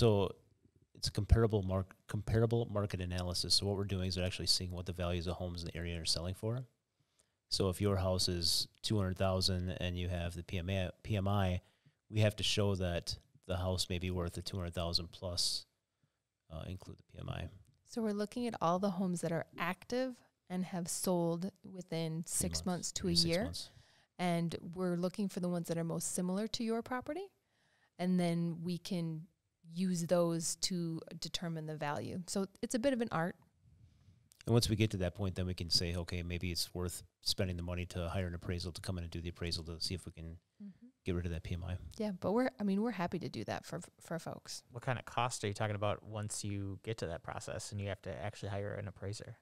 so it's a comparable mark comparable market analysis. So what we're doing is we're actually seeing what the values of homes in the area are selling for. So if your house is two hundred thousand and you have the PMI, PMI, we have to show that the house may be worth the two hundred thousand plus, uh, include the PMI. So we're looking at all the homes that are active and have sold within six months, months to a year, months. and we're looking for the ones that are most similar to your property, and then we can use those to determine the value. So it's a bit of an art. And once we get to that point, then we can say, okay, maybe it's worth spending the money to hire an appraisal to come in and do the appraisal to see if we can mm-hmm. get rid of that PMI. Yeah, but we're, I mean, we're happy to do that for for folks. What kind of cost are you talking about once you get to that process and you have to actually hire an appraiser?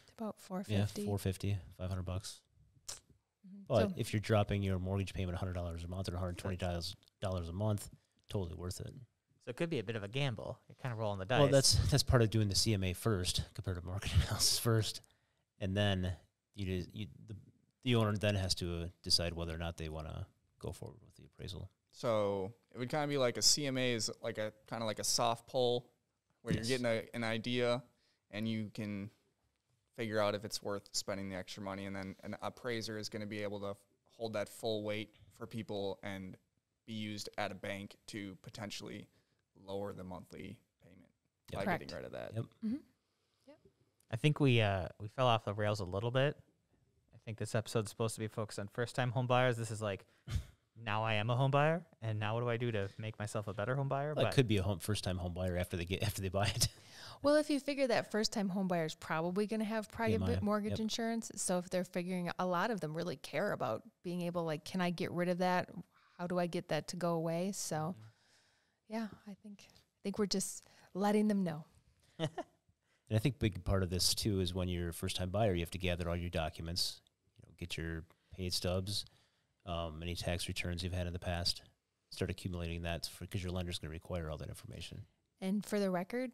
It's about four fifty. Yeah, four fifty, five hundred bucks. Mm-hmm. But so if you're dropping your mortgage payment hundred dollars a month or one hundred twenty dollars a month, totally worth it. So it could be a bit of a gamble. You're kind of rolling the dice. Well, that's that's part of doing the CMA first, compared to market analysis first, and then you, you the, the owner then has to uh, decide whether or not they want to go forward with the appraisal. So it would kind of be like a CMA is like a kind of like a soft pull, where yes. you're getting a, an idea and you can figure out if it's worth spending the extra money, and then an appraiser is going to be able to hold that full weight for people and be used at a bank to potentially lower the monthly payment yep. by Correct. getting rid of that. Yep. Mm-hmm. mm-hmm. yep. I think we uh, we fell off the rails a little bit. I think this episode's supposed to be focused on first time home buyers. This is like now I am a home buyer, and now what do I do to make myself a better home buyer? Well, but could be a home first time home buyer after they get after they buy it. Well, if you figure that first time home buyer is probably going to have private mortgage yep. insurance, so if they're figuring a lot of them really care about being able like can I get rid of that? How do I get that to go away? So mm-hmm yeah, I think I think we're just letting them know. and I think big part of this too is when you're a first time buyer, you have to gather all your documents, you know, get your paid stubs, um, any tax returns you've had in the past. Start accumulating that because your lender's going to require all that information. And for the record,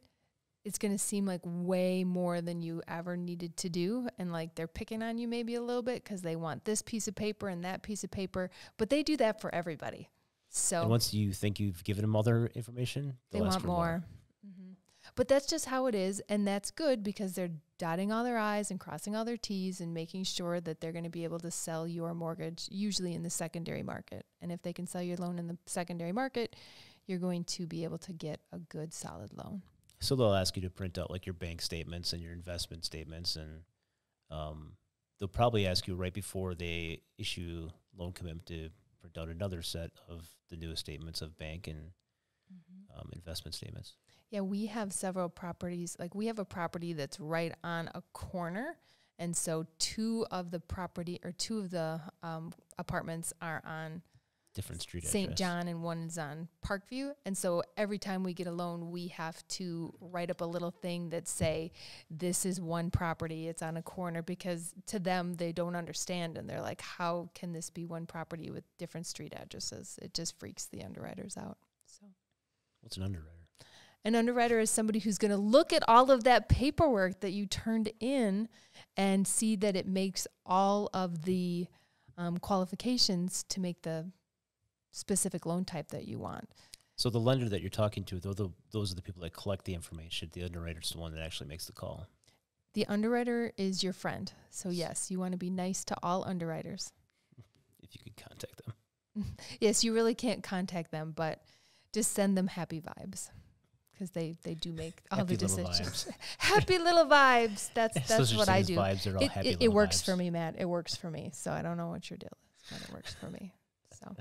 it's going to seem like way more than you ever needed to do and like they're picking on you maybe a little bit cuz they want this piece of paper and that piece of paper but they do that for everybody so and once you think you've given them all their information, they want more. more. Mm -hmm. But that's just how it is, and that's good because they're dotting all their I's and crossing all their T's and making sure that they're going to be able to sell your mortgage, usually in the secondary market. And if they can sell your loan in the secondary market, you're going to be able to get a good solid loan. So they'll ask you to print out like your bank statements and your investment statements, and um, they'll probably ask you right before they issue loan commitment to print out another set of the newest statements of bank and mm-hmm. um, investment statements. Yeah, we have several properties. Like we have a property that's right on a corner. And so two of the property or two of the um, apartments are on different street St. John and one is on Parkview. And so every time we get a loan, we have to write up a little thing that say this is one property, it's on a corner because to them they don't understand and they're like how can this be one property with different street addresses? It just freaks the underwriters out. So What's an underwriter? An underwriter is somebody who's going to look at all of that paperwork that you turned in and see that it makes all of the um, qualifications to make the specific loan type that you want. So the lender that you're talking to, those are the people that collect the information. The underwriter is the one that actually makes the call. The underwriter is your friend. So yes, you want to be nice to all underwriters. If you could contact them. yes, you really can't contact them, but just send them happy vibes because they they do make all happy the decisions. happy little vibes. That's that's what I do. it, it, it works vibes. for me, Matt. It works for me. So I don't know what your deal is, but it works for me. So.